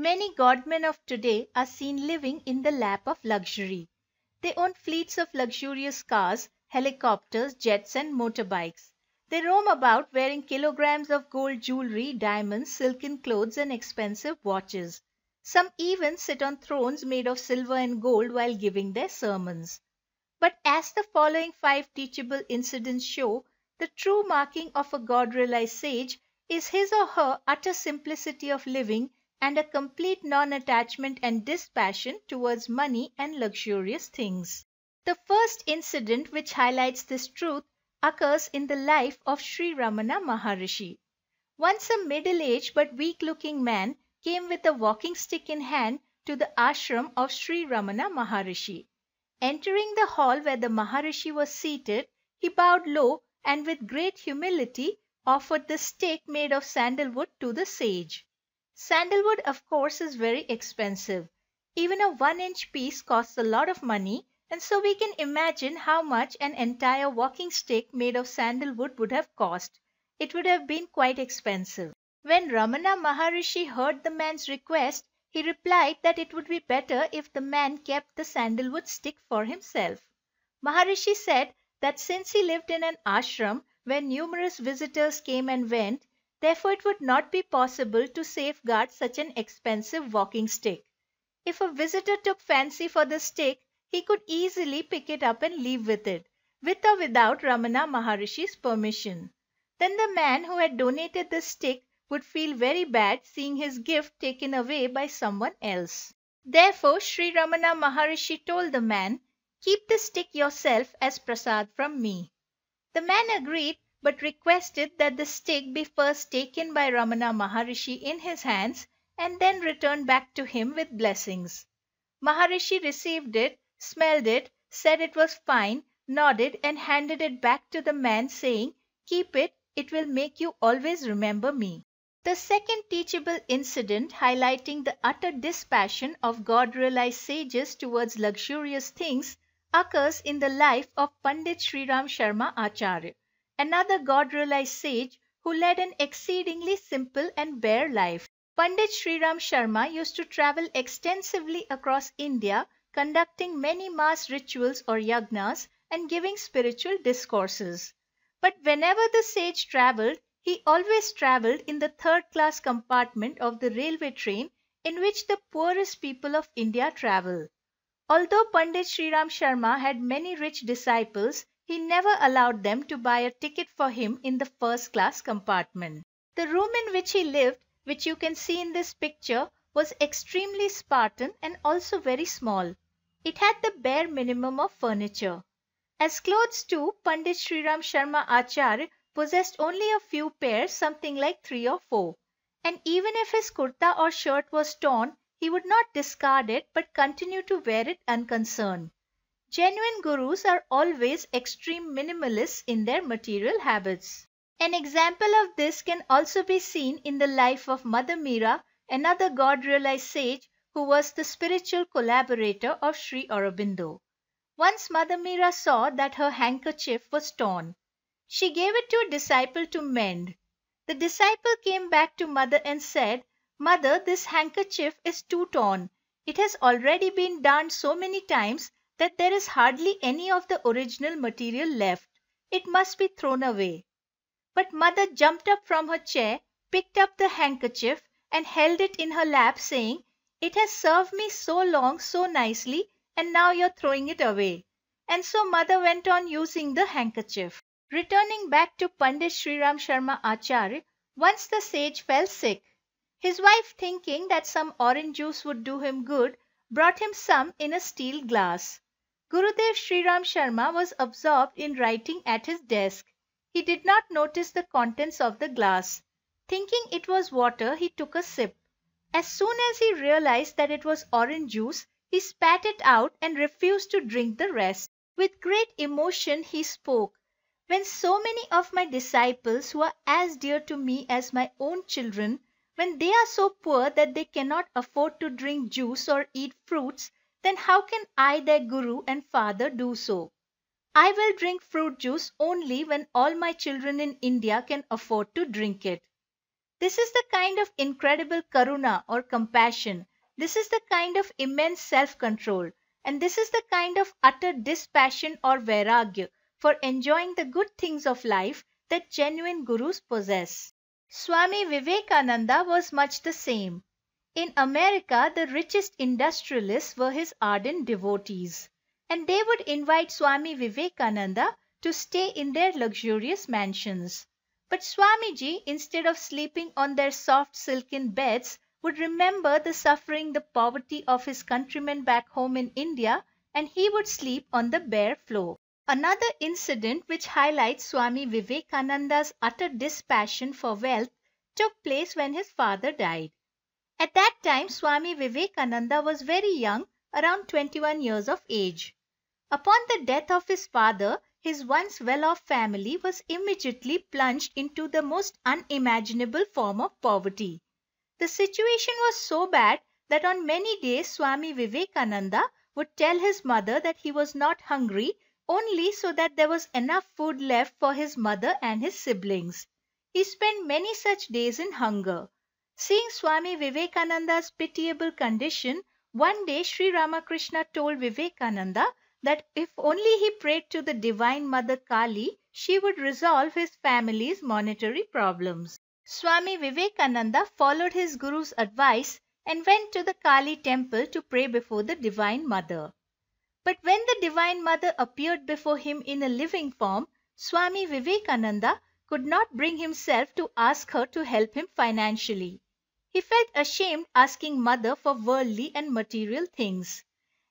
Many godmen of today are seen living in the lap of luxury. They own fleets of luxurious cars, helicopters, jets, and motorbikes. They roam about wearing kilograms of gold jewelry, diamonds, silken clothes, and expensive watches. Some even sit on thrones made of silver and gold while giving their sermons. But as the following five teachable incidents show, the true marking of a God realized sage is his or her utter simplicity of living and a complete non-attachment and dispassion towards money and luxurious things. The first incident which highlights this truth occurs in the life of Sri Ramana Maharishi. Once a middle-aged but weak-looking man came with a walking stick in hand to the ashram of Sri Ramana Maharishi. Entering the hall where the Maharishi was seated, he bowed low and with great humility offered the stick made of sandalwood to the sage. Sandalwood, of course, is very expensive. Even a 1-inch piece costs a lot of money and so we can imagine how much an entire walking stick made of sandalwood would have cost. It would have been quite expensive. When Ramana Maharishi heard the man's request, he replied that it would be better if the man kept the sandalwood stick for himself. Maharishi said that since he lived in an ashram where numerous visitors came and went, Therefore, it would not be possible to safeguard such an expensive walking stick. If a visitor took fancy for the stick, he could easily pick it up and leave with it, with or without Ramana Maharishi's permission. Then the man who had donated the stick would feel very bad seeing his gift taken away by someone else. Therefore, Sri Ramana Maharishi told the man, Keep the stick yourself as prasad from me. The man agreed but requested that the stick be first taken by Ramana Maharishi in his hands and then returned back to him with blessings. Maharishi received it, smelled it, said it was fine, nodded and handed it back to the man saying, Keep it, it will make you always remember me. The second teachable incident highlighting the utter dispassion of God-realized sages towards luxurious things occurs in the life of Pandit Sri Ram Sharma Acharya another God-realized sage who led an exceedingly simple and bare life. Pandit Sri Ram Sharma used to travel extensively across India conducting many mass rituals or yagnas and giving spiritual discourses. But whenever the sage traveled, he always traveled in the third class compartment of the railway train in which the poorest people of India travel. Although Pandit Sri Ram Sharma had many rich disciples, he never allowed them to buy a ticket for him in the first class compartment. The room in which he lived, which you can see in this picture, was extremely Spartan and also very small. It had the bare minimum of furniture. As clothes too, Pandit Sriram Sharma Acharya possessed only a few pairs, something like three or four. And even if his kurta or shirt was torn, he would not discard it but continue to wear it unconcerned. Genuine gurus are always extreme minimalists in their material habits. An example of this can also be seen in the life of Mother Meera, another God-realized sage who was the spiritual collaborator of Sri Aurobindo. Once Mother Meera saw that her handkerchief was torn. She gave it to a disciple to mend. The disciple came back to Mother and said, Mother, this handkerchief is too torn. It has already been darned so many times that there is hardly any of the original material left. It must be thrown away. But mother jumped up from her chair, picked up the handkerchief and held it in her lap saying, it has served me so long so nicely and now you're throwing it away. And so mother went on using the handkerchief. Returning back to Pandit Ram Sharma Acharya, once the sage fell sick. His wife thinking that some orange juice would do him good, brought him some in a steel glass. Gurudev Sriram Sharma was absorbed in writing at his desk. He did not notice the contents of the glass. Thinking it was water, he took a sip. As soon as he realized that it was orange juice, he spat it out and refused to drink the rest. With great emotion he spoke, When so many of my disciples who are as dear to me as my own children, when they are so poor that they cannot afford to drink juice or eat fruits, then how can I, their guru and father, do so? I will drink fruit juice only when all my children in India can afford to drink it. This is the kind of incredible karuna or compassion. This is the kind of immense self-control. And this is the kind of utter dispassion or vairagya for enjoying the good things of life that genuine gurus possess. Swami Vivekananda was much the same. In America, the richest industrialists were his ardent devotees, and they would invite Swami Vivekananda to stay in their luxurious mansions. But Swamiji, instead of sleeping on their soft silken beds, would remember the suffering, the poverty of his countrymen back home in India, and he would sleep on the bare floor. Another incident which highlights Swami Vivekananda's utter dispassion for wealth took place when his father died. At that time, Swami Vivekananda was very young, around 21 years of age. Upon the death of his father, his once well-off family was immediately plunged into the most unimaginable form of poverty. The situation was so bad that on many days Swami Vivekananda would tell his mother that he was not hungry only so that there was enough food left for his mother and his siblings. He spent many such days in hunger. Seeing Swami Vivekananda's pitiable condition, one day Sri Ramakrishna told Vivekananda that if only he prayed to the Divine Mother Kali, she would resolve his family's monetary problems. Swami Vivekananda followed his guru's advice and went to the Kali temple to pray before the Divine Mother. But when the Divine Mother appeared before him in a living form, Swami Vivekananda could not bring himself to ask her to help him financially. He felt ashamed asking mother for worldly and material things.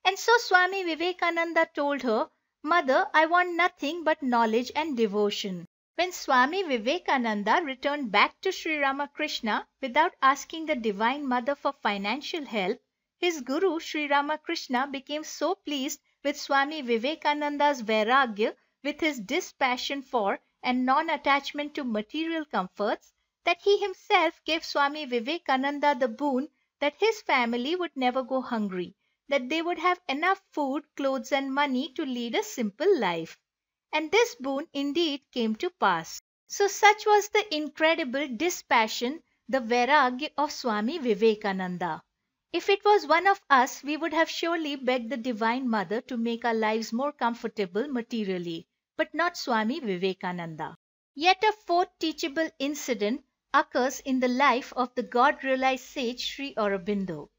And so Swami Vivekananda told her, Mother, I want nothing but knowledge and devotion. When Swami Vivekananda returned back to Sri Ramakrishna without asking the Divine Mother for financial help, his guru Sri Ramakrishna became so pleased with Swami Vivekananda's vairagya with his dispassion for and non attachment to material comforts that he himself gave Swami Vivekananda the boon that his family would never go hungry, that they would have enough food, clothes, and money to lead a simple life. And this boon indeed came to pass. So, such was the incredible dispassion, the vairagya of Swami Vivekananda. If it was one of us, we would have surely begged the Divine Mother to make our lives more comfortable materially, but not Swami Vivekananda. Yet a fourth teachable incident occurs in the life of the God-realized sage Sri Aurobindo.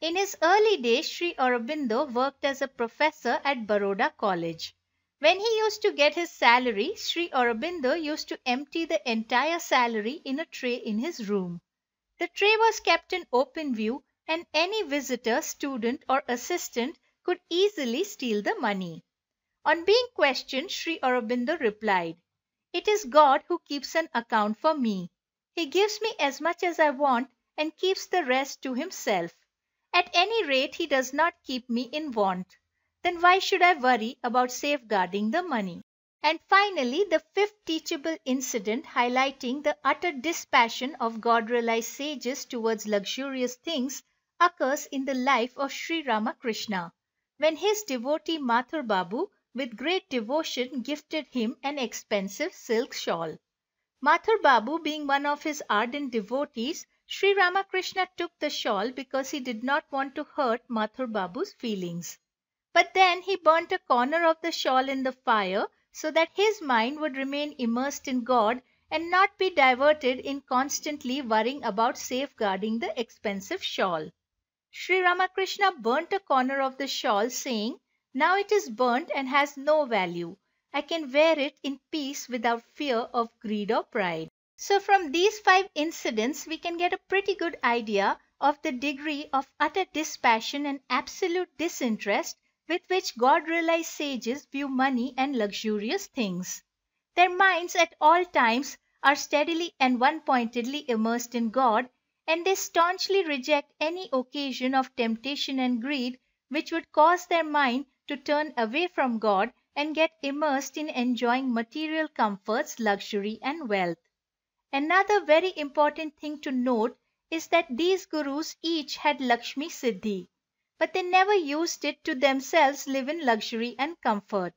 In his early days, Sri Aurobindo worked as a professor at Baroda College. When he used to get his salary, Sri Aurobindo used to empty the entire salary in a tray in his room. The tray was kept in open view and any visitor, student or assistant could easily steal the money. On being questioned, Sri Aurobindo replied, It is God who keeps an account for me. He gives me as much as I want and keeps the rest to himself. At any rate, he does not keep me in want. Then why should I worry about safeguarding the money? And finally, the fifth teachable incident highlighting the utter dispassion of God-realized sages towards luxurious things occurs in the life of Sri Ramakrishna, when his devotee Mathur Babu with great devotion gifted him an expensive silk shawl. Mathur Babu being one of his ardent devotees, Sri Ramakrishna took the shawl because he did not want to hurt Mathur Babu's feelings. But then he burnt a corner of the shawl in the fire so that his mind would remain immersed in God and not be diverted in constantly worrying about safeguarding the expensive shawl. Sri Ramakrishna burnt a corner of the shawl saying, Now it is burnt and has no value. I can wear it in peace without fear of greed or pride. So from these five incidents, we can get a pretty good idea of the degree of utter dispassion and absolute disinterest with which God-realized sages view money and luxurious things. Their minds at all times are steadily and one-pointedly immersed in God, and they staunchly reject any occasion of temptation and greed which would cause their mind to turn away from God and get immersed in enjoying material comforts, luxury, and wealth. Another very important thing to note is that these gurus each had Lakshmi Siddhi, but they never used it to themselves live in luxury and comfort.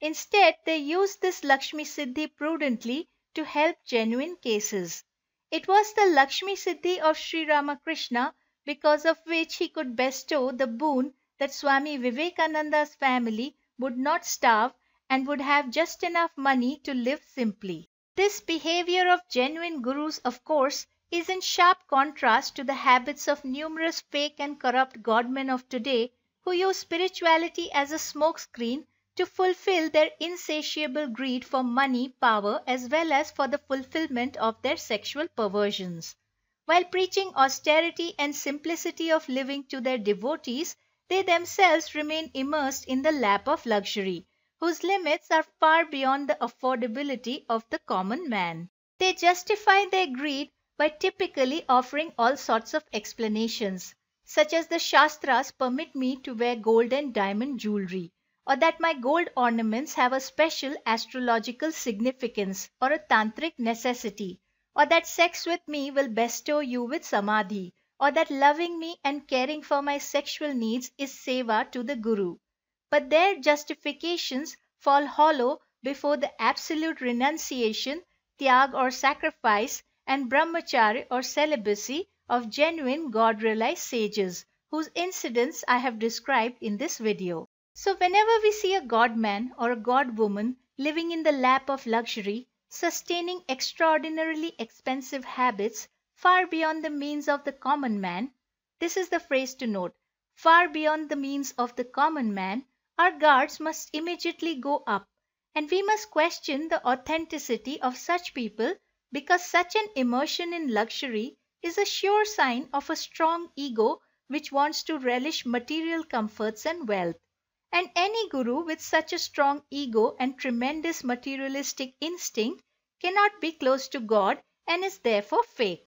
Instead, they used this Lakshmi Siddhi prudently to help genuine cases. It was the Lakshmi Siddhi of Sri Ramakrishna because of which he could bestow the boon that Swami Vivekananda's family would not starve, and would have just enough money to live simply. This behavior of genuine gurus, of course, is in sharp contrast to the habits of numerous fake and corrupt godmen of today who use spirituality as a smokescreen to fulfill their insatiable greed for money, power, as well as for the fulfillment of their sexual perversions. While preaching austerity and simplicity of living to their devotees, they themselves remain immersed in the lap of luxury, whose limits are far beyond the affordability of the common man. They justify their greed by typically offering all sorts of explanations, such as the Shastras permit me to wear gold and diamond jewelry, or that my gold ornaments have a special astrological significance or a tantric necessity, or that sex with me will bestow you with samadhi, or that loving me and caring for my sexual needs is seva to the Guru. But their justifications fall hollow before the absolute renunciation, tyag or sacrifice, and brahmacharya or celibacy of genuine God realized sages, whose incidents I have described in this video. So, whenever we see a God man or a God woman living in the lap of luxury, sustaining extraordinarily expensive habits far beyond the means of the common man. This is the phrase to note. Far beyond the means of the common man, our guards must immediately go up and we must question the authenticity of such people because such an immersion in luxury is a sure sign of a strong ego which wants to relish material comforts and wealth. And any guru with such a strong ego and tremendous materialistic instinct cannot be close to God and is therefore fake.